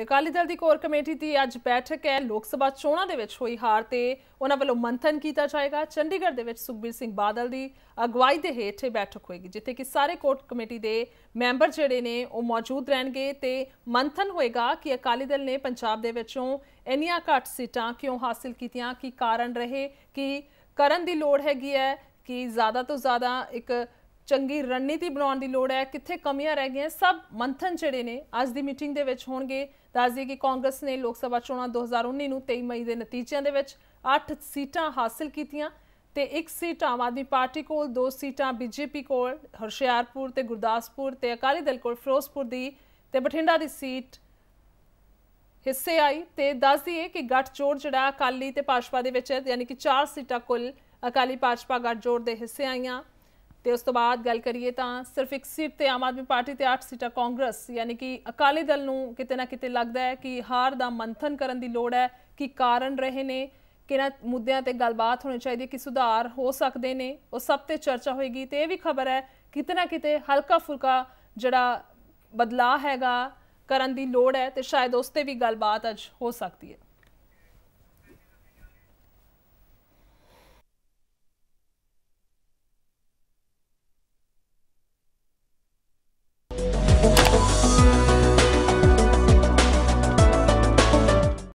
ਤੇ ਅਕਾਲੀ ਦਲ ਦੀ core committee ਦੀ ਅੱਜ ਬੈਠਕ ਹੈ ਲੋਕ ਸਭਾ ਚੋਣਾਂ ਦੇ ਵਿੱਚ ਹੋਈ ਹਾਰ ਤੇ ਉਹਨਾਂ ਵੱਲੋਂ ਮੰਥਨ ਕੀਤਾ ਜਾਏਗਾ ਚੰਡੀਗੜ੍ਹ ਦੇ ਵਿੱਚ ਸੁਖਬੀਰ ਸਿੰਘ ਬਾਦਲ ਦੀ ਅਗਵਾਈ ਦੇ ਹੇਠ ਬੈਠਕ ਹੋਏਗੀ ਜਿੱਥੇ ਕਿ ਸਾਰੇ ਕੋਰ ਕਮੇਟੀ ਦੇ ਮੈਂਬਰ ਜਿਹੜੇ ਨੇ ਉਹ ਮੌਜੂਦ ਰਹਿਣਗੇ ਤੇ ਮੰਥਨ ਹੋਏਗਾ ਕਿ ਅਕਾਲੀ ਦਲ ਨੇ ਪੰਜਾਬ ਦੇ ਵਿੱਚੋਂ ਇੰਨੀਆਂ ਘੱਟ ਸੀਟਾਂ ਕਿਉਂ ਹਾਸਲ ਕੀਤੀਆਂ ਕੀ ਕਾਰਨ ਰਹੇ ਕਿ ਕਰਨ ਦੀ ਲੋੜ ਹੈਗੀ ਹੈ ਕਿ ਜ਼ਿਆਦਾ ਤੋਂ ਜ਼ਿਆਦਾ ਇੱਕ ਚੰਗੀ ਰਣਨੀਤੀ ਬਣਾਉਣ ਦੀ ਲੋੜ ਹੈ ਕਿੱਥੇ ਕਮੀਆਂ ਰਹਿ ਗਈਆਂ ਸਭ ਮੰਥਨ ਜਿਹੜੇ ਨੇ ਅੱਜ ਦੀ ਮੀਟਿੰਗ ਦੇ ਵਿੱਚ ਹੋਣਗੇ ਦੱਸ ਕਿ ਕਾਂਗਰਸ ਨੇ ਲੋਕ ਸਭਾ ਚੋਣਾਂ 2019 ਨੂੰ 23 ਮਈ ਦੇ ਨਤੀਜਿਆਂ ਦੇ ਵਿੱਚ 8 ਸੀਟਾਂ ਹਾਸਲ ਕੀਤੀਆਂ ਤੇ ਇੱਕ ਸੀਟ ਆਮ ਆਦਮੀ ਪਾਰਟੀ ਕੋਲ ਦੋ ਸੀਟਾਂ ਬੀਜੇਪੀ ਕੋਲ ਹਰਸ਼ਿਆਰਪੁਰ ਤੇ ਗੁਰਦਾਸਪੁਰ ਤੇ ਅਕਾਲੀ ਦਲ ਕੋਲ ਫਿਰੋਜ਼ਪੁਰ ਦੀ ਤੇ ਬਠਿੰਡਾ ਦੀ ਸੀਟ ਹਿੱਸੇ ਆਈ ਤੇ ਦੱਸ ਹੈ ਕਿ ਗੱਠਜੋੜ ਜਿਹੜਾ ਅਕਾਲੀ ਤੇ ਭਾਜਪਾ ਦੇ ਵਿੱਚ ਹੈ ਯਾਨੀ ਕਿ 4 ਸੀਟਾਂ ਕੁੱਲ ਅਕਾਲੀ ਭਾਜਪਾ ਗੱਠਜੋੜ ਦੇ ਹਿੱਸੇ ਆਈਆਂ ਤੇ ਉਸ ਤੋਂ ਬਾਅਦ ਗੱਲ ਕਰੀਏ ਤਾਂ ਸਿਰਫ ਇੱਕ ਸੀਟ ਤੇ ਆਮ ਆਦਮੀ ਪਾਰਟੀ ਤੇ 8 ਸੀਟਾਂ ਕਾਂਗਰਸ ਯਾਨੀ ਕਿ ਅਕਾਲੀ ਦਲ ਨੂੰ ਕਿਤੇ ਨਾ ਕਿਤੇ ਲੱਗਦਾ ਹੈ ਕਿ ਹਾਰ ਦਾ ਮੰਥਨ ਕਰਨ ਦੀ ਲੋੜ ਹੈ ਕਿ ਕਾਰਨ ਰਹੇ ਨੇ ਕਿਹਨਾਂ ਮੁੱਦਿਆਂ ਤੇ ਗੱਲਬਾਤ ਹੋਣੀ ਚਾਹੀਦੀ ਹੈ ਕਿ ਸੁਧਾਰ ਹੋ ਸਕਦੇ ਨੇ ਉਹ ਸਭ ਤੇ ਚਰਚਾ ਹੋਏਗੀ ਤੇ ਇਹ ਵੀ ਖਬਰ ਹੈ ਕਿਤੇ ਨਾ ਕਿਤੇ ਹਲਕਾ ਫੁਲਕਾ ਜਿਹੜਾ ਬਦਲਾਅ ਹੈਗਾ ਕਰਨ ਦੀ ਲੋੜ ਹੈ ਤੇ ਸ਼ਾਇਦ ਉਸ ਤੇ ਵੀ ਗੱਲਬਾਤ ਅੱਜ ਹੋ ਸਕਦੀ ਹੈ